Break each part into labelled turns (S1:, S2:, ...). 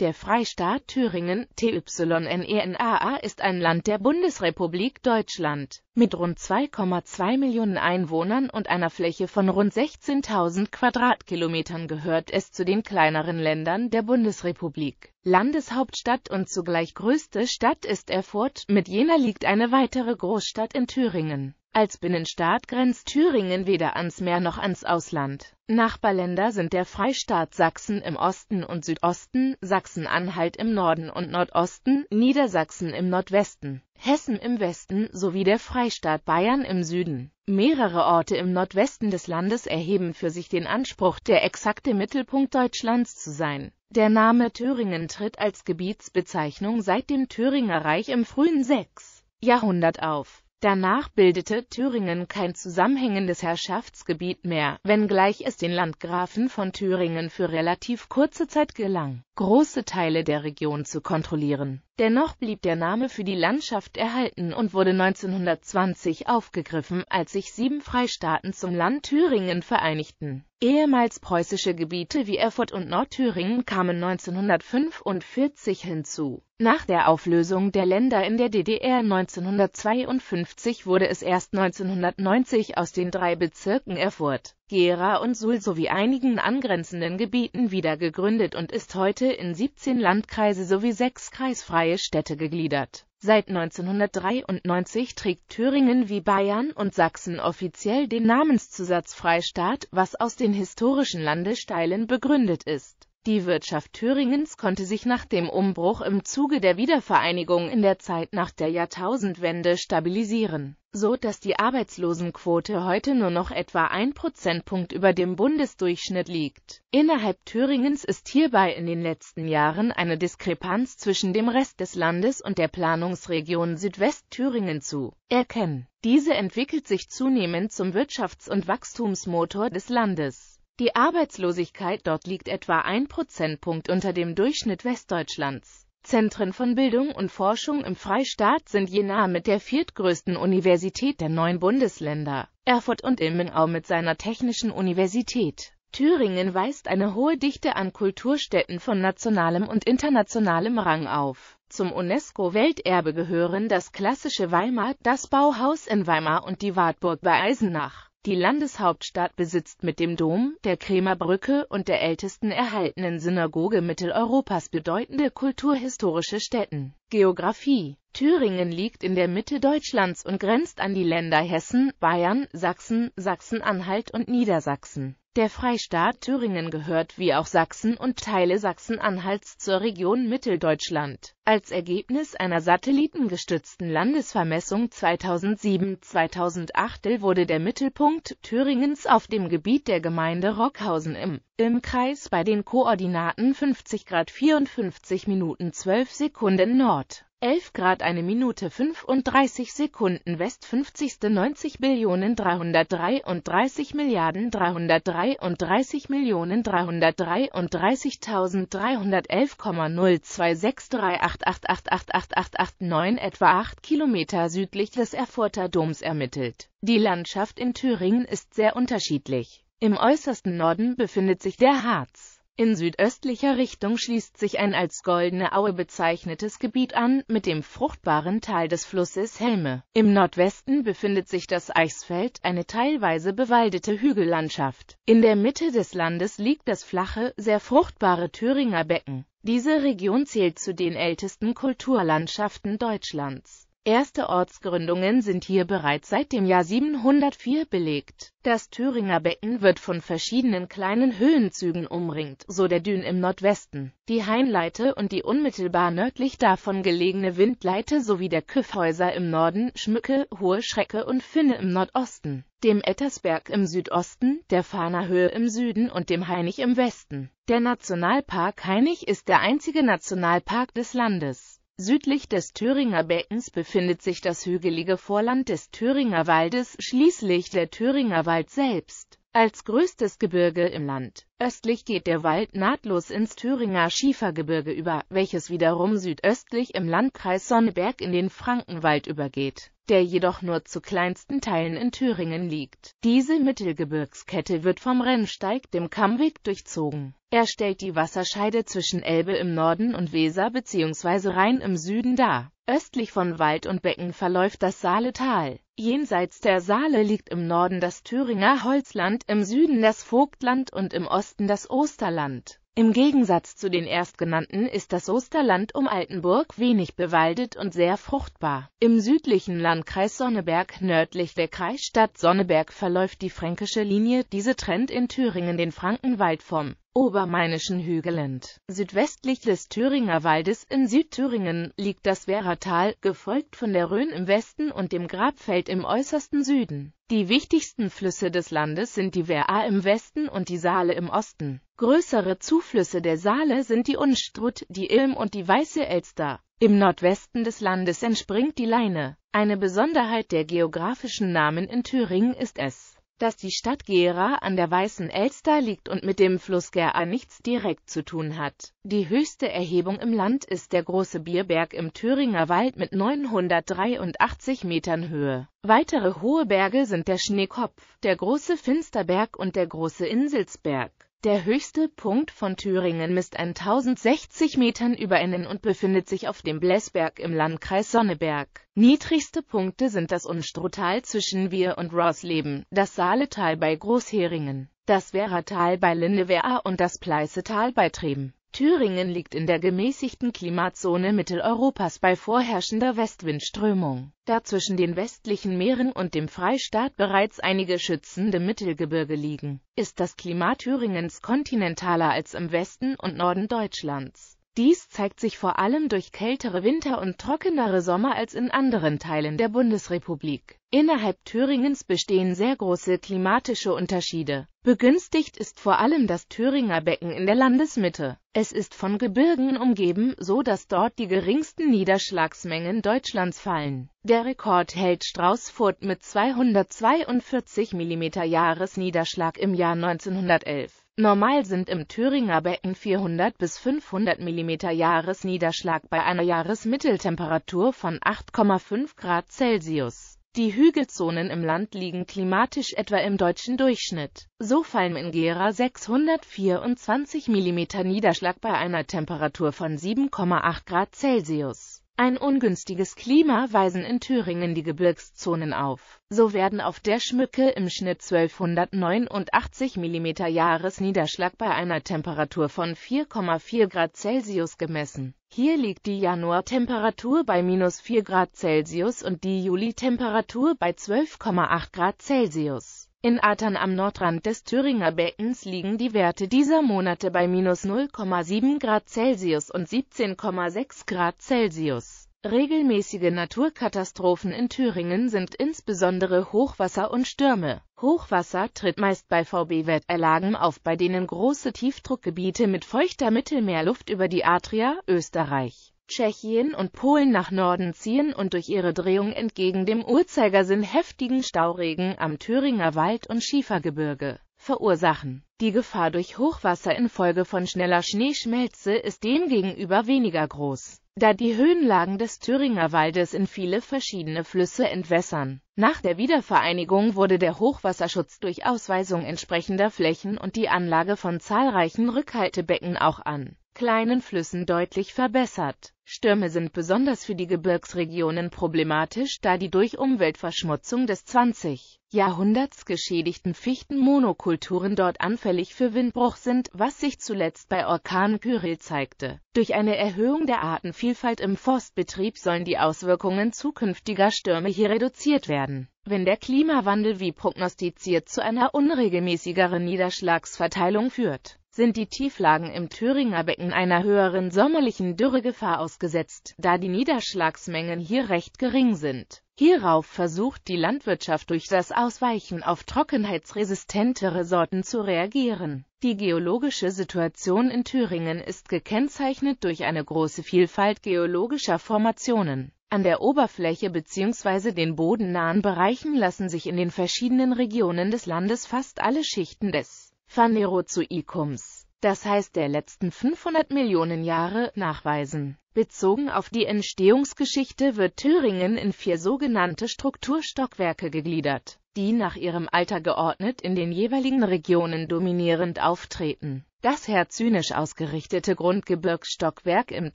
S1: Der Freistaat Thüringen TYNERNAA, ist ein Land der Bundesrepublik Deutschland mit rund 2,2 Millionen Einwohnern und einer Fläche von rund 16.000 Quadratkilometern gehört es zu den kleineren Ländern der Bundesrepublik. Landeshauptstadt und zugleich größte Stadt ist Erfurt, mit jener liegt eine weitere Großstadt in Thüringen als Binnenstaat grenzt Thüringen weder ans Meer noch ans Ausland. Nachbarländer sind der Freistaat Sachsen im Osten und Südosten, Sachsen-Anhalt im Norden und Nordosten, Niedersachsen im Nordwesten, Hessen im Westen sowie der Freistaat Bayern im Süden. Mehrere Orte im Nordwesten des Landes erheben für sich den Anspruch, der exakte Mittelpunkt Deutschlands zu sein. Der Name Thüringen tritt als Gebietsbezeichnung seit dem Thüringer Reich im frühen 6. Jahrhundert auf Danach bildete Thüringen kein zusammenhängendes Herrschaftsgebiet mehr, wenngleich es den Landgrafen von Thüringen für relativ kurze Zeit gelang große Teile der Region zu kontrollieren. Dennoch blieb der Name für die Landschaft erhalten und wurde 1920 aufgegriffen, als sich sieben Freistaaten zum Land Thüringen vereinigten. Ehemals preußische Gebiete wie Erfurt und Nordthüringen kamen 1945 hinzu. Nach der Auflösung der Länder in der DDR 1952 wurde es erst 1990 aus den drei Bezirken Erfurt, Gera und Sul sowie einigen angrenzenden Gebieten wieder gegründet und ist heute in 17 Landkreise sowie sechs kreisfreie Städte gegliedert. Seit 1993 trägt Thüringen wie Bayern und Sachsen offiziell den Namenszusatz Freistaat, was aus den historischen Landesteilen begründet ist die Wirtschaft Thüringens konnte sich nach dem Umbruch im Zuge der Wiedervereinigung in der Zeit nach der Jahrtausendwende stabilisieren, so dass die Arbeitslosenquote heute nur noch etwa ein Prozentpunkt über dem Bundesdurchschnitt liegt. Innerhalb Thüringens ist hierbei in den letzten Jahren eine Diskrepanz zwischen dem Rest des Landes und der Planungsregion Südwestthüringen zu erkennen. Diese entwickelt sich zunehmend zum Wirtschafts- und Wachstumsmotor des Landes die Arbeitslosigkeit dort liegt etwa ein Prozentpunkt unter dem Durchschnitt Westdeutschlands. Zentren von Bildung und Forschung im Freistaat sind Jena mit der viertgrößten Universität der neuen Bundesländer, Erfurt und Ilmenau mit seiner Technischen Universität. Thüringen weist eine hohe Dichte an Kulturstätten von nationalem und internationalem Rang auf. Zum UNESCO-Welterbe gehören das klassische Weimar, das Bauhaus in Weimar und die Wartburg bei Eisenach. Die Landeshauptstadt besitzt mit dem Dom, der Krämerbrücke und der ältesten erhaltenen Synagoge Mitteleuropas bedeutende kulturhistorische Stätten. Geografie Thüringen liegt in der Mitte Deutschlands und grenzt an die Länder Hessen, Bayern, Sachsen, Sachsen-Anhalt und Niedersachsen. Der Freistaat Thüringen gehört wie auch Sachsen und Teile Sachsen-Anhalts zur Region Mitteldeutschland. Als Ergebnis einer satellitengestützten Landesvermessung 2007-2008 wurde der Mittelpunkt Thüringens auf dem Gebiet der Gemeinde Rockhausen im, im Kreis bei den Koordinaten 50 Grad 54 Minuten 12 Sekunden Nord 11 Grad 1 Minute 35 Sekunden West 50. 90 Billionen 333 Milliarden 333 Millionen 333.311,026388888889 etwa 8 Kilometer südlich des Erfurter Doms ermittelt. Die Landschaft in Thüringen ist sehr unterschiedlich. Im äußersten Norden befindet sich der Harz. In südöstlicher Richtung schließt sich ein als Goldene Aue bezeichnetes Gebiet an, mit dem fruchtbaren Tal des Flusses Helme. Im Nordwesten befindet sich das Eichsfeld, eine teilweise bewaldete Hügellandschaft. In der Mitte des Landes liegt das flache, sehr fruchtbare Thüringer Becken. Diese Region zählt zu den ältesten Kulturlandschaften Deutschlands. Erste Ortsgründungen sind hier bereits seit dem Jahr 704 belegt. Das Thüringer Becken wird von verschiedenen kleinen Höhenzügen umringt, so der Dün im Nordwesten. Die Hainleite und die unmittelbar nördlich davon gelegene Windleite sowie der Küffhäuser im Norden, Schmücke, Hohe Schrecke und Finne im Nordosten, dem Ettersberg im Südosten, der Fahnerhöhe im Süden und dem Hainich im Westen. Der Nationalpark Hainich ist der einzige Nationalpark des Landes. Südlich des Thüringer Beckens befindet sich das hügelige Vorland des Thüringer Waldes, schließlich der Thüringer Wald selbst als größtes Gebirge im Land. Östlich geht der Wald nahtlos ins Thüringer Schiefergebirge über, welches wiederum südöstlich im Landkreis Sonneberg in den Frankenwald übergeht, der jedoch nur zu kleinsten Teilen in Thüringen liegt. Diese Mittelgebirgskette wird vom Rennsteig, dem Kammweg, durchzogen. Er stellt die Wasserscheide zwischen Elbe im Norden und Weser bzw. Rhein im Süden dar. Östlich von Wald und Becken verläuft das Saaletal. Jenseits der Saale liegt im Norden das Thüringer Holzland, im Süden das Vogtland und im Osten das Osterland. Im Gegensatz zu den erstgenannten ist das Osterland um Altenburg wenig bewaldet und sehr fruchtbar. Im südlichen Landkreis Sonneberg nördlich der Kreisstadt Sonneberg verläuft die Fränkische Linie, diese trennt in Thüringen den Frankenwald vom Obermainischen Hügelland. Südwestlich des Thüringer Waldes in Südthüringen liegt das Werratal, gefolgt von der Rhön im Westen und dem Grabfeld im äußersten Süden. Die wichtigsten Flüsse des Landes sind die Werra im Westen und die Saale im Osten. Größere Zuflüsse der Saale sind die Unstrut, die Ilm und die Weiße Elster. Im Nordwesten des Landes entspringt die Leine. Eine Besonderheit der geografischen Namen in Thüringen ist es, dass die Stadt Gera an der Weißen Elster liegt und mit dem Fluss Gera nichts direkt zu tun hat. Die höchste Erhebung im Land ist der Große Bierberg im Thüringer Wald mit 983 Metern Höhe. Weitere hohe Berge sind der Schneekopf, der Große Finsterberg und der Große Inselsberg der höchste Punkt von Thüringen misst 1060 Metern über Innen und befindet sich auf dem Blesberg im Landkreis Sonneberg. Niedrigste Punkte sind das Unstrutal zwischen Wir und Rosleben, das Saaletal bei Großheringen, das Werratal bei Lindewehr und das Pleißetal bei Treben. Thüringen liegt in der gemäßigten Klimazone Mitteleuropas bei vorherrschender Westwindströmung, da zwischen den westlichen Meeren und dem Freistaat bereits einige schützende Mittelgebirge liegen, ist das Klima Thüringens kontinentaler als im Westen und Norden Deutschlands dies zeigt sich vor allem durch kältere Winter und trockenere Sommer als in anderen Teilen der Bundesrepublik. Innerhalb Thüringens bestehen sehr große klimatische Unterschiede. Begünstigt ist vor allem das Thüringer Becken in der Landesmitte. Es ist von Gebirgen umgeben, so dass dort die geringsten Niederschlagsmengen Deutschlands fallen. Der Rekord hält Straußfurt mit 242 mm Jahresniederschlag im Jahr 1911. Normal sind im Thüringer Becken 400 bis 500 mm Jahresniederschlag bei einer Jahresmitteltemperatur von 8,5 Grad Celsius. Die Hügelzonen im Land liegen klimatisch etwa im deutschen Durchschnitt. So fallen in Gera 624 mm Niederschlag bei einer Temperatur von 7,8 Grad Celsius. Ein ungünstiges Klima weisen in Thüringen die Gebirgszonen auf. So werden auf der Schmücke im Schnitt 1289 mm Jahresniederschlag bei einer Temperatur von 4,4 Grad Celsius gemessen. Hier liegt die Januartemperatur bei minus 4 Grad Celsius und die Juli-Temperatur bei 12,8 Grad Celsius. In Atern am Nordrand des Thüringer Beckens liegen die Werte dieser Monate bei minus 0,7 Grad Celsius und 17,6 Grad Celsius. Regelmäßige Naturkatastrophen in Thüringen sind insbesondere Hochwasser und Stürme. Hochwasser tritt meist bei VB-Wetterlagen auf, bei denen große Tiefdruckgebiete mit feuchter Mittelmeerluft über die Adria, Österreich, Tschechien und Polen nach Norden ziehen und durch ihre Drehung entgegen dem Uhrzeigersinn heftigen Stauregen am Thüringer Wald- und Schiefergebirge verursachen. Die Gefahr durch Hochwasser infolge von schneller Schneeschmelze ist demgegenüber weniger groß, da die Höhenlagen des Thüringer Waldes in viele verschiedene Flüsse entwässern. Nach der Wiedervereinigung wurde der Hochwasserschutz durch Ausweisung entsprechender Flächen und die Anlage von zahlreichen Rückhaltebecken auch an kleinen Flüssen deutlich verbessert. Stürme sind besonders für die Gebirgsregionen problematisch, da die durch Umweltverschmutzung des 20. Jahrhunderts geschädigten Fichtenmonokulturen dort anfällig für Windbruch sind, was sich zuletzt bei Orkan Kyrill zeigte. Durch eine Erhöhung der Artenvielfalt im Forstbetrieb sollen die Auswirkungen zukünftiger Stürme hier reduziert werden. Wenn der Klimawandel wie prognostiziert zu einer unregelmäßigeren Niederschlagsverteilung führt, sind die Tieflagen im Thüringer Becken einer höheren sommerlichen Dürregefahr ausgesetzt, da die Niederschlagsmengen hier recht gering sind. Hierauf versucht die Landwirtschaft durch das Ausweichen auf trockenheitsresistentere Sorten zu reagieren. Die geologische Situation in Thüringen ist gekennzeichnet durch eine große Vielfalt geologischer Formationen. An der Oberfläche bzw. den bodennahen Bereichen lassen sich in den verschiedenen Regionen des Landes fast alle Schichten des Phanero zu Icums, das heißt der letzten 500 Millionen Jahre, nachweisen. Bezogen auf die Entstehungsgeschichte wird Thüringen in vier sogenannte Strukturstockwerke gegliedert, die nach ihrem Alter geordnet in den jeweiligen Regionen dominierend auftreten. Das herzynisch ausgerichtete Grundgebirgsstockwerk im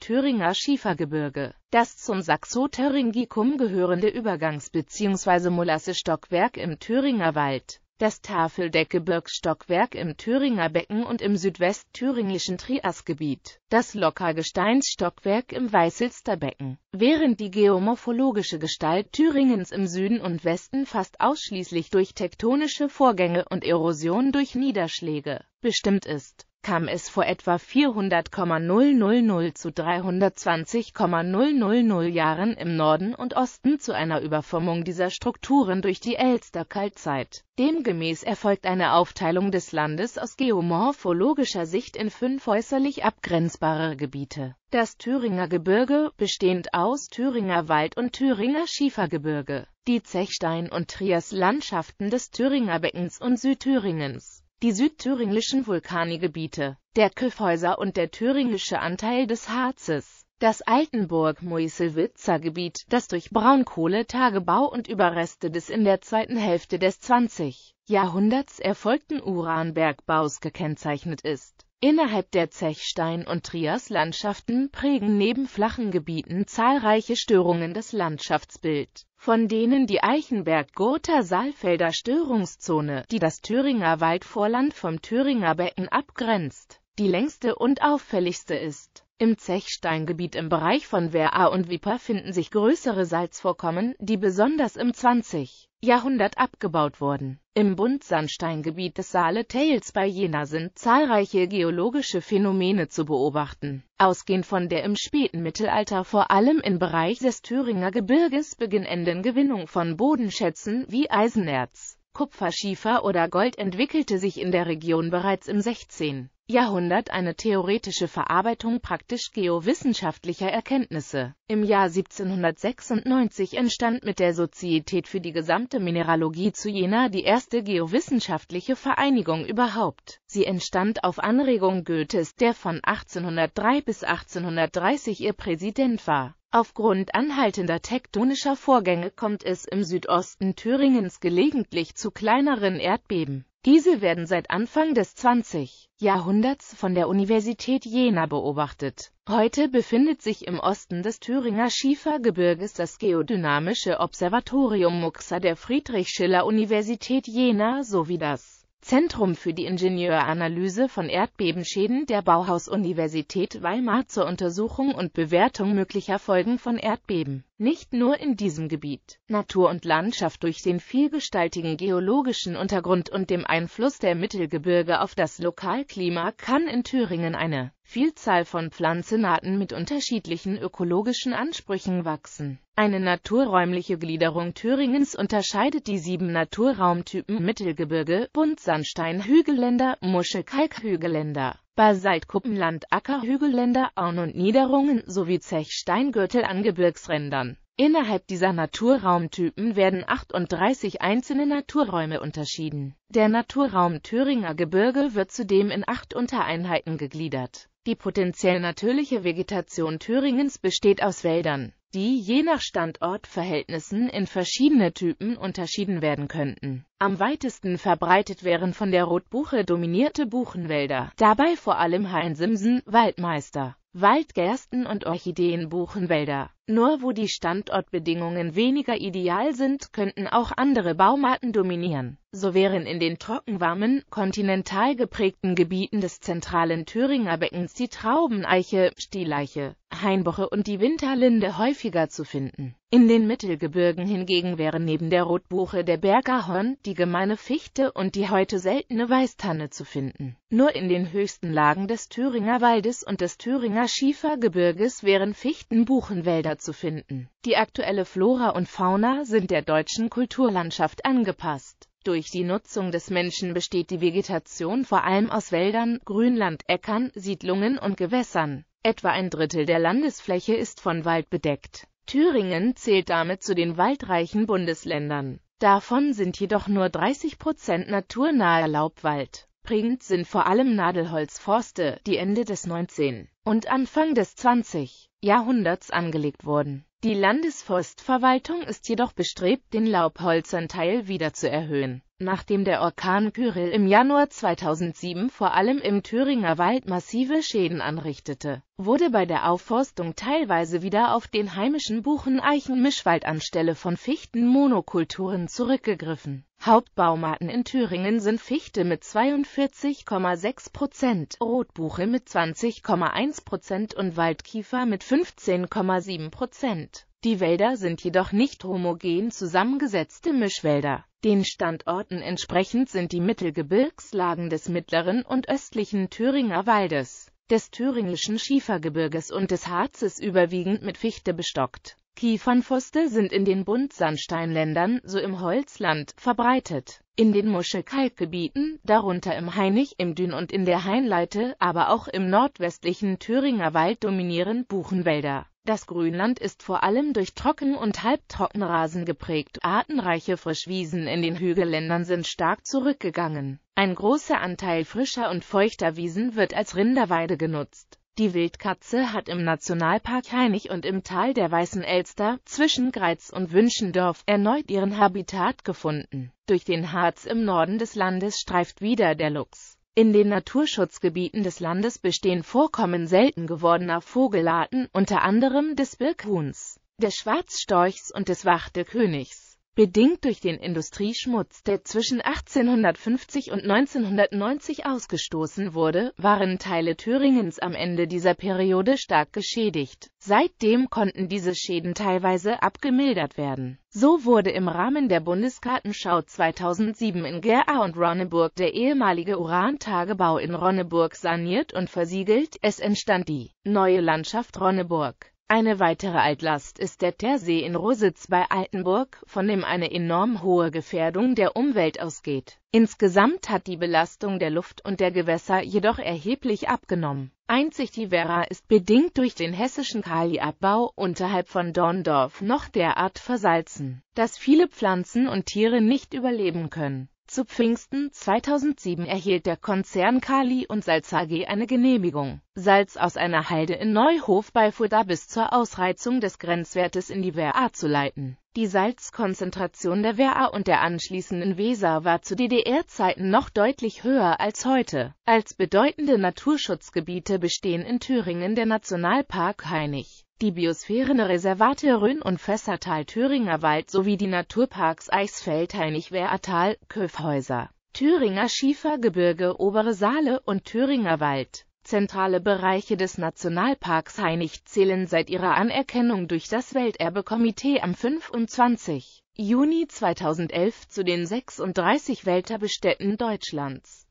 S1: Thüringer Schiefergebirge, das zum saxo Saxotharyngicum gehörende Übergangs- bzw. Molasse-Stockwerk im Thüringer Wald, das Tafeldeckgebirgsstockwerk im Thüringer Becken und im südwestthüringischen Triasgebiet, das Lockergesteinsstockwerk im Weißelster Becken. Während die geomorphologische Gestalt Thüringens im Süden und Westen fast ausschließlich durch tektonische Vorgänge und Erosion durch Niederschläge bestimmt ist, kam es vor etwa 400,000 zu 320,000 Jahren im Norden und Osten zu einer Überformung dieser Strukturen durch die Elster-Kaltzeit. Demgemäß erfolgt eine Aufteilung des Landes aus geomorphologischer Sicht in fünf äußerlich abgrenzbare Gebiete. Das Thüringer Gebirge, bestehend aus Thüringer Wald und Thüringer Schiefergebirge, die Zechstein- und Trias-Landschaften des Thüringer Beckens und Südthüringens die südthüringischen Vulkanigebiete, der Kyffhäuser und der thüringische Anteil des Harzes. Das Altenburg-Moiselwitzer Gebiet, das durch Braunkohletagebau und Überreste des in der zweiten Hälfte des 20. Jahrhunderts erfolgten Uranbergbaus gekennzeichnet ist Innerhalb der Zechstein- und Trias-Landschaften prägen neben flachen Gebieten zahlreiche Störungen das Landschaftsbild, von denen die Eichenberg-Gotha-Saalfelder Störungszone, die das Thüringer Waldvorland vom Thüringer Becken abgrenzt, die längste und auffälligste ist. Im Zechsteingebiet im Bereich von Werra und Wipper finden sich größere Salzvorkommen, die besonders im 20. Jahrhundert abgebaut wurden. Im Buntsandsteingebiet des Saale-Tales bei Jena sind zahlreiche geologische Phänomene zu beobachten. Ausgehend von der im späten Mittelalter vor allem im Bereich des Thüringer Gebirges beginnenden Gewinnung von Bodenschätzen wie Eisenerz, Kupferschiefer oder Gold entwickelte sich in der Region bereits im 16. Jahrhundert eine theoretische Verarbeitung praktisch geowissenschaftlicher Erkenntnisse. Im Jahr 1796 entstand mit der Sozietät für die gesamte Mineralogie zu Jena die erste geowissenschaftliche Vereinigung überhaupt. Sie entstand auf Anregung Goethes, der von 1803 bis 1830 ihr Präsident war. Aufgrund anhaltender tektonischer Vorgänge kommt es im Südosten Thüringens gelegentlich zu kleineren Erdbeben diese werden seit Anfang des 20. Jahrhunderts von der Universität Jena beobachtet. Heute befindet sich im Osten des Thüringer Schiefergebirges das Geodynamische Observatorium Muxa der Friedrich-Schiller-Universität Jena sowie das Zentrum für die Ingenieuranalyse von Erdbebenschäden der Bauhaus-Universität Weimar zur Untersuchung und Bewertung möglicher Folgen von Erdbeben. Nicht nur in diesem Gebiet. Natur und Landschaft durch den vielgestaltigen geologischen Untergrund und dem Einfluss der Mittelgebirge auf das Lokalklima kann in Thüringen eine Vielzahl von Pflanzenarten mit unterschiedlichen ökologischen Ansprüchen wachsen. Eine naturräumliche Gliederung Thüringens unterscheidet die sieben Naturraumtypen Mittelgebirge, Buntsandstein, Hügelländer, Muschelkalk, Hügelländer, Basaltkuppenland, Acker, Hügelländer, Auen und Niederungen sowie Zechsteingürtel an Gebirgsrändern Innerhalb dieser Naturraumtypen werden 38 einzelne Naturräume unterschieden. Der Naturraum Thüringer Gebirge wird zudem in acht Untereinheiten gegliedert. Die potenziell natürliche Vegetation Thüringens besteht aus Wäldern, die je nach Standortverhältnissen in verschiedene Typen unterschieden werden könnten. Am weitesten verbreitet wären von der Rotbuche dominierte Buchenwälder, dabei vor allem Hainsimsen, Waldmeister, Waldgersten und Orchideenbuchenwälder. Nur wo die Standortbedingungen weniger ideal sind, könnten auch andere Baumarten dominieren. So wären in den trockenwarmen, kontinental geprägten Gebieten des zentralen Thüringer Beckens die Traubeneiche, Stieleiche, der und die Winterlinde häufiger zu finden. In den Mittelgebirgen hingegen wären neben der Rotbuche der Bergahorn, die gemeine Fichte und die heute seltene Weißtanne zu finden. Nur in den höchsten Lagen des Thüringer Waldes und des Thüringer Schiefergebirges wären Fichtenbuchenwälder zu finden. Die aktuelle Flora und Fauna sind der deutschen Kulturlandschaft angepasst. Durch die Nutzung des Menschen besteht die Vegetation vor allem aus Wäldern, Grünland, Äckern, Siedlungen und Gewässern. Etwa ein Drittel der Landesfläche ist von Wald bedeckt. Thüringen zählt damit zu den waldreichen Bundesländern. Davon sind jedoch nur 30 Prozent naturnaher Laubwald. Prägend sind vor allem Nadelholzforste, die Ende des 19. und Anfang des 20. Jahrhunderts angelegt wurden. Die Landesforstverwaltung ist jedoch bestrebt, den Laubholzanteil wieder zu erhöhen. Nachdem der Orkan Kyrill im Januar 2007 vor allem im Thüringer Wald massive Schäden anrichtete, wurde bei der Aufforstung teilweise wieder auf den heimischen Buchen-Eichen-Mischwald anstelle von Fichten-Monokulturen zurückgegriffen. Hauptbaumarten in Thüringen sind Fichte mit 42,6%, Prozent, Rotbuche mit 20,1% Prozent und Waldkiefer mit 15,7%. Prozent. Die Wälder sind jedoch nicht homogen zusammengesetzte Mischwälder. Den Standorten entsprechend sind die Mittelgebirgslagen des mittleren und östlichen Thüringer Waldes, des thüringischen Schiefergebirges und des Harzes überwiegend mit Fichte bestockt. Kiefernfuste sind in den Buntsandsteinländern, so im Holzland, verbreitet. In den Muschelkalkgebieten, darunter im Hainich, im Dün und in der Hainleite, aber auch im nordwestlichen Thüringer Wald dominieren Buchenwälder das Grünland ist vor allem durch Trocken- und Halbtrockenrasen geprägt. Artenreiche Frischwiesen in den Hügelländern sind stark zurückgegangen. Ein großer Anteil frischer und feuchter Wiesen wird als Rinderweide genutzt. Die Wildkatze hat im Nationalpark Heinig und im Tal der Weißen Elster zwischen Greiz und Wünschendorf erneut ihren Habitat gefunden. Durch den Harz im Norden des Landes streift wieder der Luchs. In den Naturschutzgebieten des Landes bestehen Vorkommen selten gewordener Vogelarten, unter anderem des Birkhuhns, des Schwarzstorchs und des Wachtekönigs bedingt durch den Industrieschmutz, der zwischen 1850 und 1990 ausgestoßen wurde, waren Teile Thüringens am Ende dieser Periode stark geschädigt. Seitdem konnten diese Schäden teilweise abgemildert werden. So wurde im Rahmen der Bundeskartenschau 2007 in Gera und Ronneburg der ehemalige Urantagebau in Ronneburg saniert und versiegelt, es entstand die neue Landschaft Ronneburg. Eine weitere Altlast ist der Teersee in Rositz bei Altenburg, von dem eine enorm hohe Gefährdung der Umwelt ausgeht. Insgesamt hat die Belastung der Luft und der Gewässer jedoch erheblich abgenommen. Einzig die Werra ist bedingt durch den hessischen Kaliabbau unterhalb von Dorndorf noch derart versalzen, dass viele Pflanzen und Tiere nicht überleben können zu Pfingsten 2007 erhielt der Konzern Kali und Salz AG eine Genehmigung, Salz aus einer Halde in Neuhof bei Fulda bis zur Ausreizung des Grenzwertes in die Wehr zu leiten. Die Salzkonzentration der Wehr und der anschließenden Weser war zu DDR-Zeiten noch deutlich höher als heute. Als bedeutende Naturschutzgebiete bestehen in Thüringen der Nationalpark Heinig. Die Biosphärenreservate Rhön- und Fässertal Thüringer Wald sowie die Naturparks Eichsfeld Heinig-Werratal, Köfhäuser, Thüringer Schiefergebirge Obere Saale und Thüringer Wald. Zentrale Bereiche des Nationalparks Heinig zählen seit ihrer Anerkennung durch das Welterbekomitee am 25. Juni 2011 zu den 36 Welterbestätten Deutschlands.